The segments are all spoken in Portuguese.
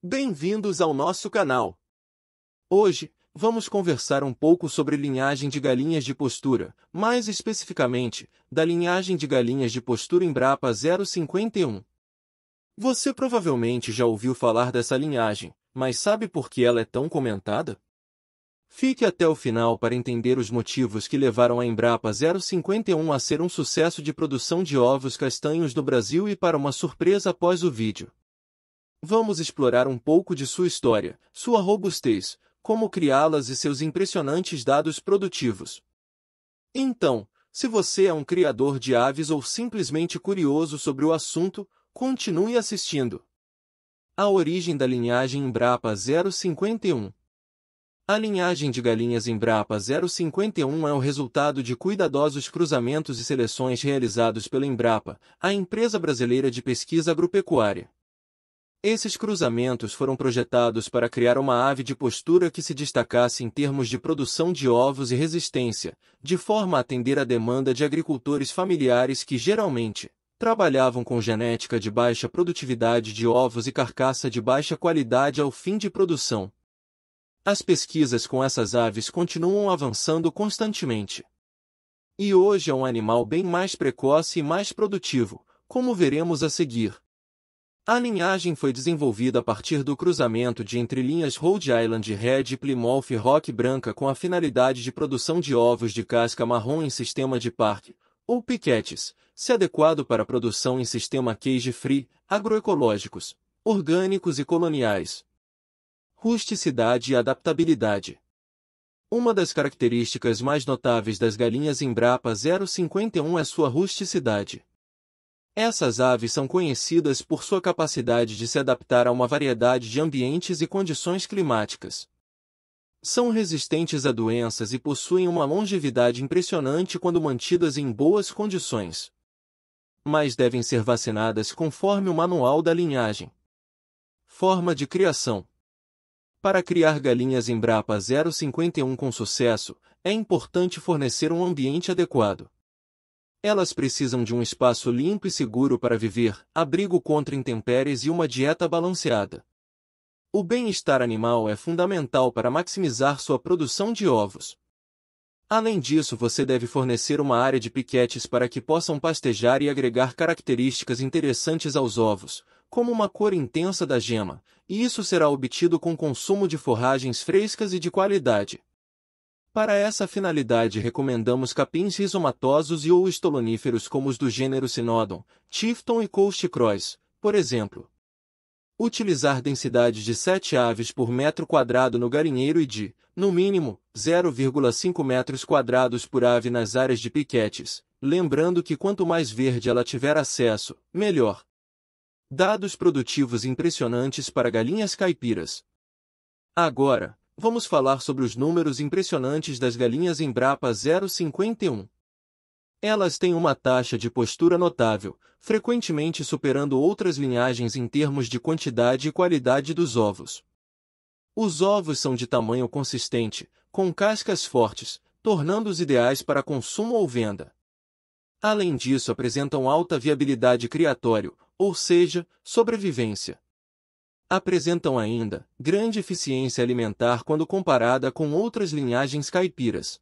Bem-vindos ao nosso canal. Hoje, vamos conversar um pouco sobre linhagem de galinhas de postura, mais especificamente, da linhagem de galinhas de postura Embrapa 051. Você provavelmente já ouviu falar dessa linhagem, mas sabe por que ela é tão comentada? Fique até o final para entender os motivos que levaram a Embrapa 051 a ser um sucesso de produção de ovos castanhos no Brasil e para uma surpresa após o vídeo. Vamos explorar um pouco de sua história, sua robustez, como criá-las e seus impressionantes dados produtivos. Então, se você é um criador de aves ou simplesmente curioso sobre o assunto, continue assistindo. A origem da linhagem Embrapa 051 A linhagem de galinhas Embrapa 051 é o resultado de cuidadosos cruzamentos e seleções realizados pela Embrapa, a empresa brasileira de pesquisa agropecuária. Esses cruzamentos foram projetados para criar uma ave de postura que se destacasse em termos de produção de ovos e resistência, de forma a atender à demanda de agricultores familiares que geralmente trabalhavam com genética de baixa produtividade de ovos e carcaça de baixa qualidade ao fim de produção. As pesquisas com essas aves continuam avançando constantemente. E hoje é um animal bem mais precoce e mais produtivo, como veremos a seguir. A linhagem foi desenvolvida a partir do cruzamento de entrelinhas Rhode Island Red e Plymouth Rock Branca com a finalidade de produção de ovos de casca marrom em sistema de parque, ou piquetes, se adequado para produção em sistema cage free, agroecológicos, orgânicos e coloniais. Rusticidade e adaptabilidade. Uma das características mais notáveis das galinhas Embrapa 051 é sua rusticidade. Essas aves são conhecidas por sua capacidade de se adaptar a uma variedade de ambientes e condições climáticas. São resistentes a doenças e possuem uma longevidade impressionante quando mantidas em boas condições. Mas devem ser vacinadas conforme o manual da linhagem. Forma de criação: Para criar galinhas em Brapa 051 com sucesso, é importante fornecer um ambiente adequado. Elas precisam de um espaço limpo e seguro para viver, abrigo contra intempéries e uma dieta balanceada. O bem-estar animal é fundamental para maximizar sua produção de ovos. Além disso, você deve fornecer uma área de piquetes para que possam pastejar e agregar características interessantes aos ovos, como uma cor intensa da gema, e isso será obtido com consumo de forragens frescas e de qualidade. Para essa finalidade recomendamos capins rizomatosos e ou estoloníferos como os do gênero Sinodon, Tifton e Coast por exemplo. Utilizar densidades de 7 aves por metro quadrado no galinheiro e de, no mínimo, 0,5 metros quadrados por ave nas áreas de piquetes, lembrando que quanto mais verde ela tiver acesso, melhor. Dados produtivos impressionantes para galinhas caipiras. Agora, Vamos falar sobre os números impressionantes das galinhas Embrapa 051. Elas têm uma taxa de postura notável, frequentemente superando outras linhagens em termos de quantidade e qualidade dos ovos. Os ovos são de tamanho consistente, com cascas fortes, tornando-os ideais para consumo ou venda. Além disso, apresentam alta viabilidade criatório, ou seja, sobrevivência apresentam ainda grande eficiência alimentar quando comparada com outras linhagens caipiras.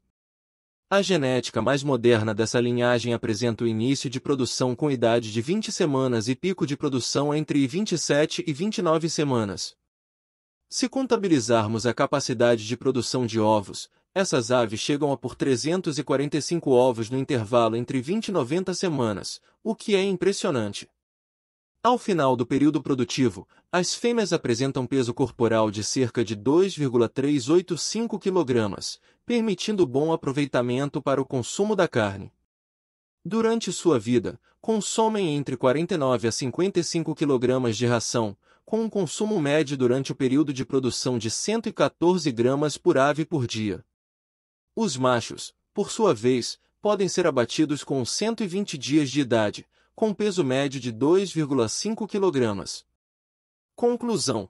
A genética mais moderna dessa linhagem apresenta o início de produção com idade de 20 semanas e pico de produção entre 27 e 29 semanas. Se contabilizarmos a capacidade de produção de ovos, essas aves chegam a por 345 ovos no intervalo entre 20 e 90 semanas, o que é impressionante. Ao final do período produtivo, as fêmeas apresentam peso corporal de cerca de 2,385 kg, permitindo bom aproveitamento para o consumo da carne. Durante sua vida, consomem entre 49 a 55 kg de ração, com um consumo médio durante o período de produção de 114 gramas por ave por dia. Os machos, por sua vez, podem ser abatidos com 120 dias de idade, com peso médio de 2,5 kg. Conclusão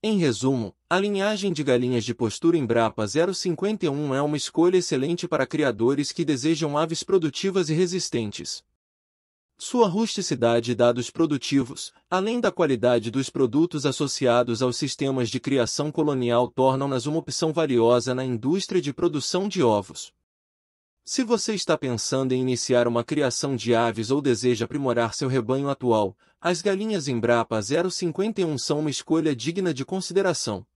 Em resumo, a linhagem de galinhas de postura Embrapa 051 é uma escolha excelente para criadores que desejam aves produtivas e resistentes. Sua rusticidade e dados produtivos, além da qualidade dos produtos associados aos sistemas de criação colonial, tornam-nas uma opção valiosa na indústria de produção de ovos. Se você está pensando em iniciar uma criação de aves ou deseja aprimorar seu rebanho atual, as galinhas Embrapa 051 são uma escolha digna de consideração.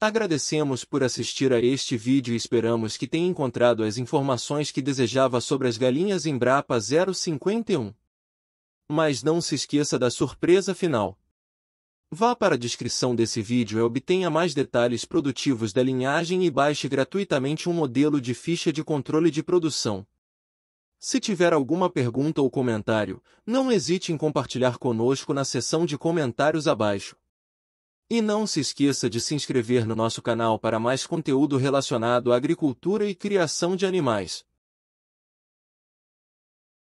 Agradecemos por assistir a este vídeo e esperamos que tenha encontrado as informações que desejava sobre as galinhas Embrapa 051. Mas não se esqueça da surpresa final. Vá para a descrição desse vídeo e obtenha mais detalhes produtivos da linhagem e baixe gratuitamente um modelo de ficha de controle de produção. Se tiver alguma pergunta ou comentário, não hesite em compartilhar conosco na seção de comentários abaixo. E não se esqueça de se inscrever no nosso canal para mais conteúdo relacionado à agricultura e criação de animais.